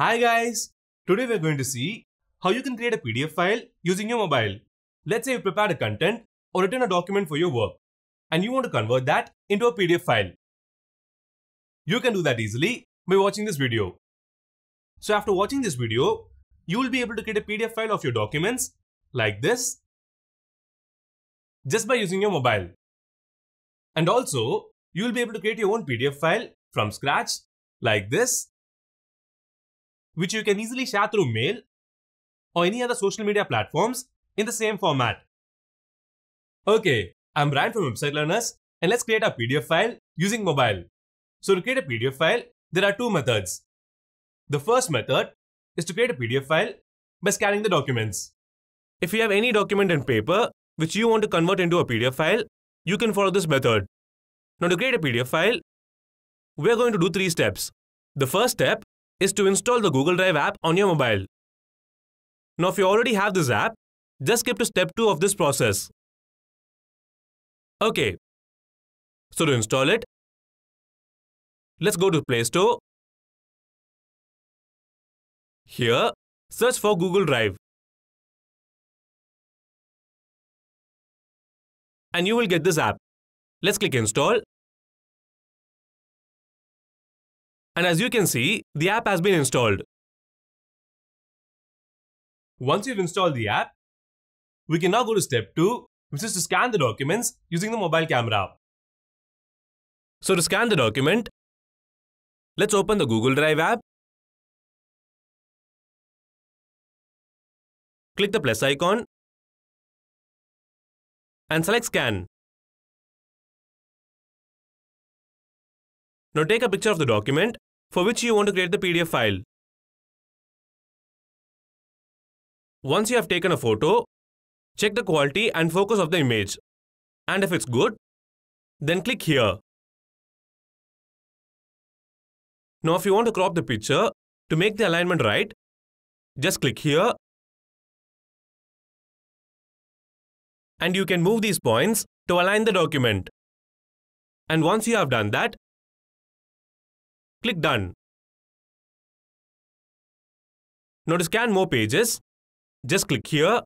Hi guys! Today we're going to see how you can create a PDF file using your mobile. Let's say you prepared a content or written a document for your work and you want to convert that into a PDF file. You can do that easily by watching this video. So after watching this video, you will be able to create a PDF file of your documents like this just by using your mobile. And also, you will be able to create your own PDF file from scratch like this which you can easily share through mail or any other social media platforms in the same format. Okay, I'm Brian from Website Learners and let's create a PDF file using mobile. So to create a PDF file, there are two methods. The first method is to create a PDF file by scanning the documents. If you have any document and paper which you want to convert into a PDF file, you can follow this method. Now to create a PDF file, we are going to do three steps. The first step is to install the Google Drive app on your mobile. Now if you already have this app, just skip to step 2 of this process. Okay, so to install it, let's go to Play Store. Here, search for Google Drive. And you will get this app. Let's click install And as you can see, the app has been installed. Once you've installed the app, we can now go to step 2, which is to scan the documents using the mobile camera. So to scan the document, let's open the Google Drive app. Click the plus icon and select scan. Now take a picture of the document for which you want to create the PDF file. Once you have taken a photo, check the quality and focus of the image. And if it's good, then click here. Now if you want to crop the picture, to make the alignment right, just click here. And you can move these points to align the document. And once you have done that, Click Done. Now to scan more pages, just click here.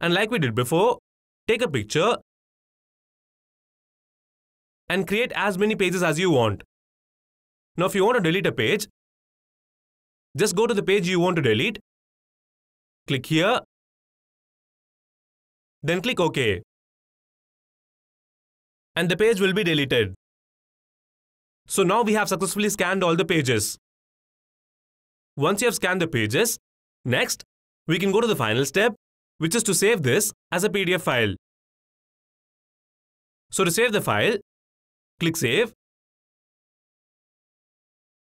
And like we did before, take a picture and create as many pages as you want. Now if you want to delete a page, just go to the page you want to delete, click here, then click OK. And the page will be deleted. So now we have successfully scanned all the pages. Once you have scanned the pages, next, we can go to the final step, which is to save this as a PDF file. So to save the file, click Save,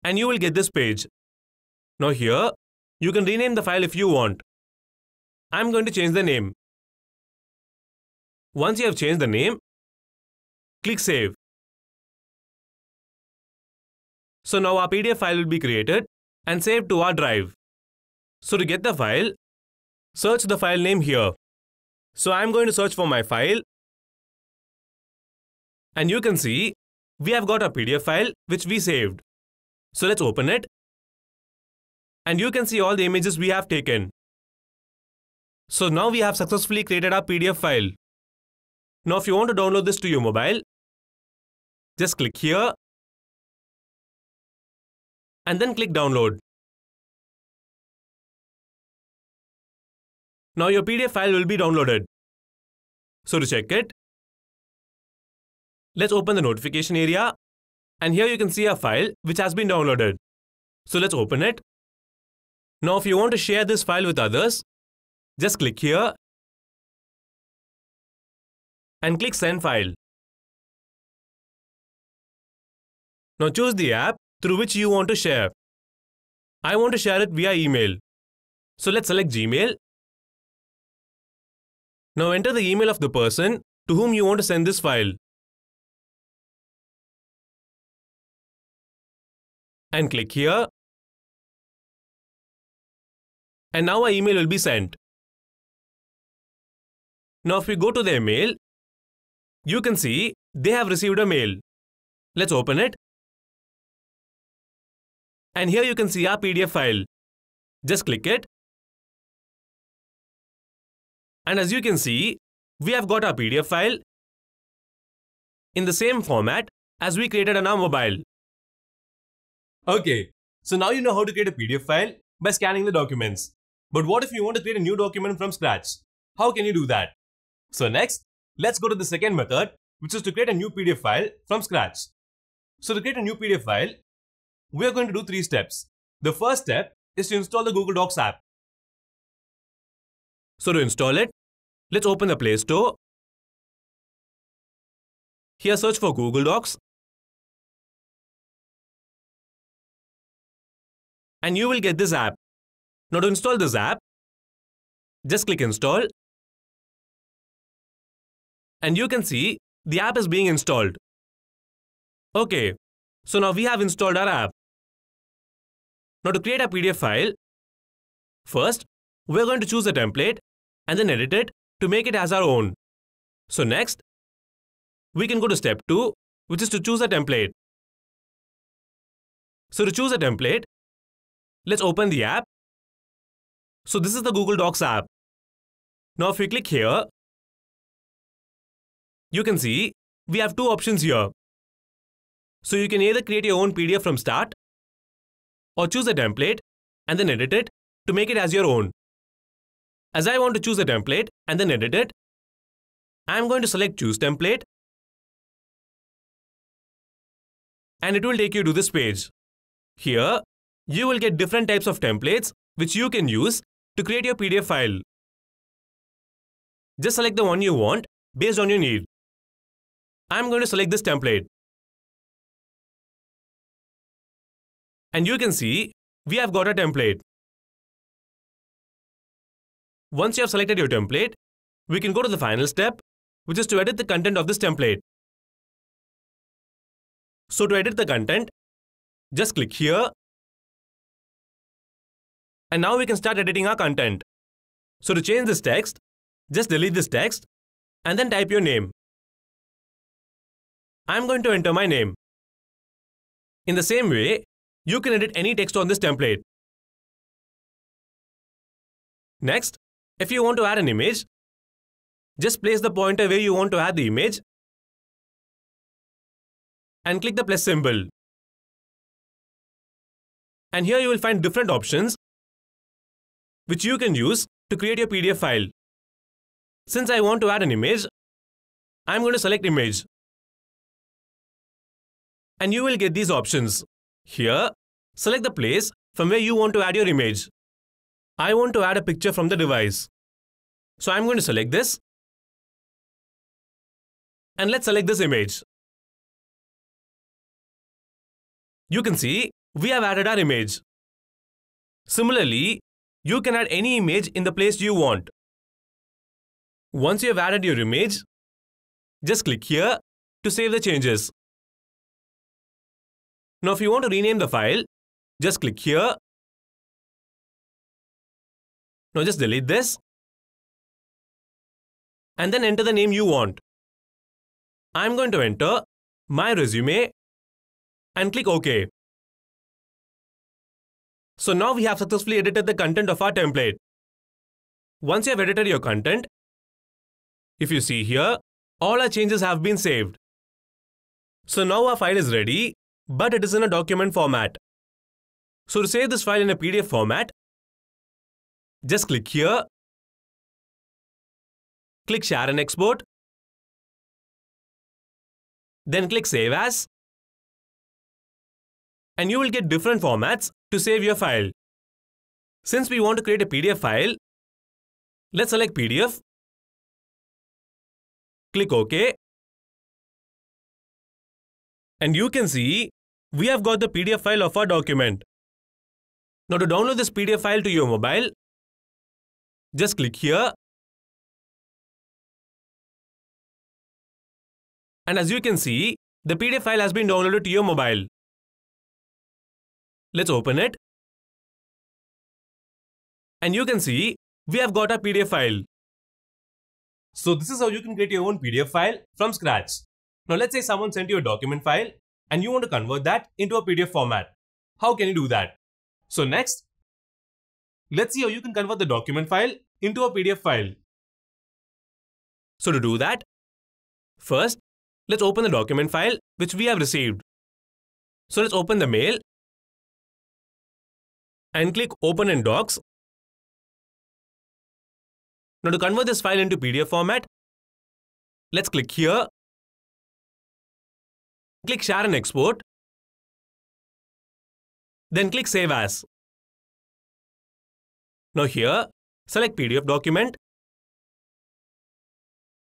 and you will get this page. Now here, you can rename the file if you want. I'm going to change the name. Once you have changed the name, click Save. So now our PDF file will be created and saved to our drive. So to get the file, search the file name here. So I'm going to search for my file. And you can see, we have got a PDF file which we saved. So let's open it. And you can see all the images we have taken. So now we have successfully created our PDF file. Now if you want to download this to your mobile, just click here and then click download. Now your PDF file will be downloaded. So to check it, let's open the notification area and here you can see a file which has been downloaded. So let's open it. Now if you want to share this file with others, just click here and click send file. Now choose the app through which you want to share. I want to share it via email. So let's select Gmail. Now enter the email of the person to whom you want to send this file. And click here. And now our email will be sent. Now if we go to their mail, you can see they have received a mail. Let's open it and here you can see our PDF file. Just click it. And as you can see, we have got our PDF file in the same format as we created on our mobile. Okay, so now you know how to create a PDF file by scanning the documents. But what if you want to create a new document from scratch? How can you do that? So next, let's go to the second method, which is to create a new PDF file from scratch. So to create a new PDF file, we are going to do three steps. The first step is to install the Google Docs app. So to install it, let's open the Play Store. Here search for Google Docs. And you will get this app. Now to install this app, just click install. And you can see the app is being installed. Okay, so now we have installed our app. Now to create a PDF file, first we're going to choose a template and then edit it to make it as our own. So next, we can go to step 2 which is to choose a template. So to choose a template, let's open the app. So this is the Google Docs app. Now if we click here, you can see we have two options here. So you can either create your own PDF from start or choose a template and then edit it to make it as your own. As I want to choose a template and then edit it, I am going to select choose template and it will take you to this page. Here, you will get different types of templates which you can use to create your PDF file. Just select the one you want based on your need. I am going to select this template. And you can see we have got a template. Once you have selected your template, we can go to the final step, which is to edit the content of this template. So to edit the content, just click here. And now we can start editing our content. So to change this text, just delete this text and then type your name. I'm going to enter my name. In the same way, you can edit any text on this template. Next, if you want to add an image, just place the pointer where you want to add the image and click the plus symbol. And here you will find different options which you can use to create your PDF file. Since I want to add an image, I'm going to select image. And you will get these options. Here, select the place from where you want to add your image. I want to add a picture from the device. So I'm going to select this. And let's select this image. You can see we have added our image. Similarly, you can add any image in the place you want. Once you have added your image, just click here to save the changes. Now, if you want to rename the file, just click here. Now, just delete this. And then enter the name you want. I'm going to enter my resume and click OK. So now we have successfully edited the content of our template. Once you have edited your content, if you see here, all our changes have been saved. So now our file is ready but it is in a document format. So to save this file in a PDF format, just click here, click Share and Export, then click Save As, and you will get different formats to save your file. Since we want to create a PDF file, let's select PDF, click OK, and you can see we have got the PDF file of our document. Now to download this PDF file to your mobile, just click here. And as you can see, the PDF file has been downloaded to your mobile. Let's open it. And you can see, we have got a PDF file. So this is how you can create your own PDF file from scratch. Now let's say someone sent you a document file and you want to convert that into a PDF format. How can you do that? So next, let's see how you can convert the document file into a PDF file. So to do that, first, let's open the document file which we have received. So let's open the mail and click open in docs. Now to convert this file into PDF format, let's click here Click Share and Export. Then click Save As. Now here, select PDF document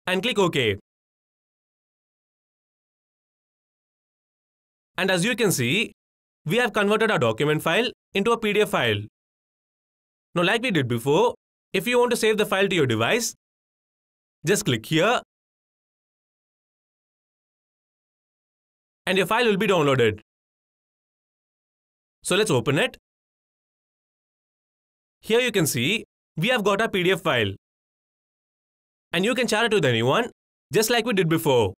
and click OK. And as you can see, we have converted our document file into a PDF file. Now like we did before, if you want to save the file to your device, just click here and your file will be downloaded. So let's open it. Here you can see we have got a PDF file. And you can share it with anyone, just like we did before.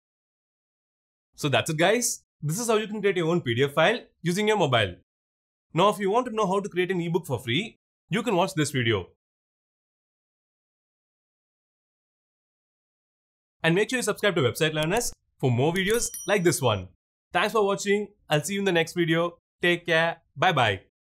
So that's it guys. This is how you can create your own PDF file using your mobile. Now if you want to know how to create an ebook for free, you can watch this video. And make sure you subscribe to Website Learners for more videos like this one. Thanks for watching. I'll see you in the next video. Take care. Bye bye.